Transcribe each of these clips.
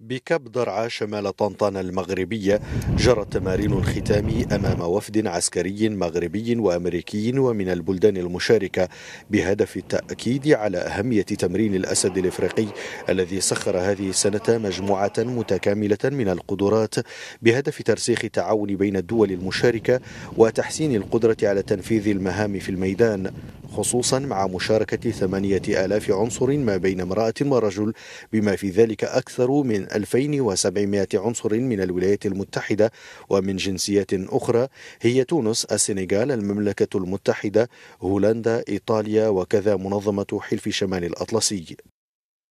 بكب درعا شمال طنطان المغربية جرى التمارين الختام أمام وفد عسكري مغربي وأمريكي ومن البلدان المشاركة بهدف التأكيد على أهمية تمرين الأسد الإفريقي الذي سخر هذه السنة مجموعة متكاملة من القدرات بهدف ترسيخ التعاون بين الدول المشاركة وتحسين القدرة على تنفيذ المهام في الميدان خصوصا مع مشاركة ثمانية آلاف عنصر ما بين امرأة ورجل بما في ذلك أكثر من 2700 عنصر من الولايات المتحدة ومن جنسيات أخرى هي تونس السنغال المملكة المتحدة هولندا إيطاليا وكذا منظمة حلف شمال الأطلسي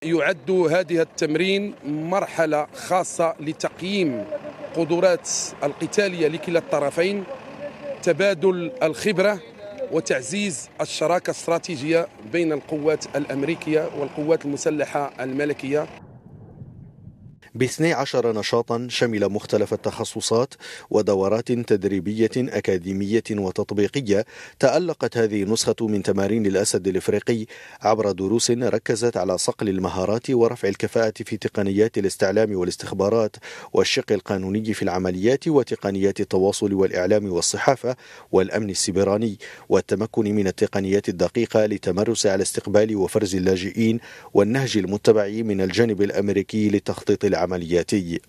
يعد هذه التمرين مرحلة خاصة لتقييم قدرات القتالية لكلا الطرفين تبادل الخبرة وتعزيز الشراكه الاستراتيجيه بين القوات الامريكيه والقوات المسلحه الملكيه ب 12 نشاطا شمل مختلف التخصصات ودورات تدريبية أكاديمية وتطبيقية تألقت هذه النسخة من تمارين الأسد الإفريقي عبر دروس ركزت على صقل المهارات ورفع الكفاءة في تقنيات الاستعلام والاستخبارات والشق القانوني في العمليات وتقنيات التواصل والإعلام والصحافة والأمن السبراني والتمكن من التقنيات الدقيقة لتمرس على استقبال وفرز اللاجئين والنهج المتبع من الجانب الأمريكي للتخطيط العملياتي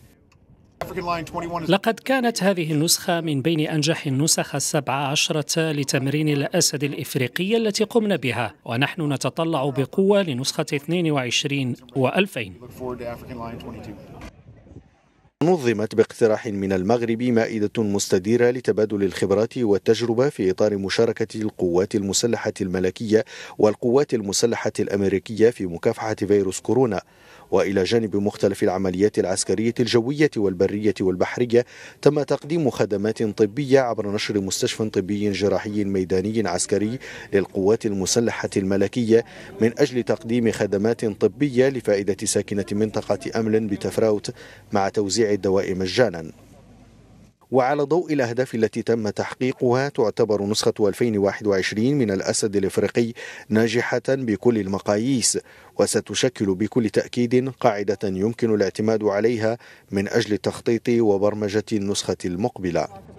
لقد كانت هذه النسخة من بين أنجح النسخ السبع عشرة لتمرين الأسد الإفريقي التي قمنا بها ونحن نتطلع بقوة لنسخة 22 و2000 نظمت باقتراح من المغرب مائدة مستديرة لتبادل الخبرات والتجربة في إطار مشاركة القوات المسلحة الملكية والقوات المسلحة الأمريكية في مكافحة فيروس كورونا والى جانب مختلف العمليات العسكريه الجويه والبريه والبحريه تم تقديم خدمات طبيه عبر نشر مستشفى طبي جراحي ميداني عسكري للقوات المسلحه الملكيه من اجل تقديم خدمات طبيه لفائده ساكنه منطقه امل بتفراوت مع توزيع الدواء مجانا وعلى ضوء الأهداف التي تم تحقيقها تعتبر نسخة 2021 من الأسد الإفريقي ناجحة بكل المقاييس وستشكل بكل تأكيد قاعدة يمكن الاعتماد عليها من أجل تخطيط وبرمجة النسخة المقبلة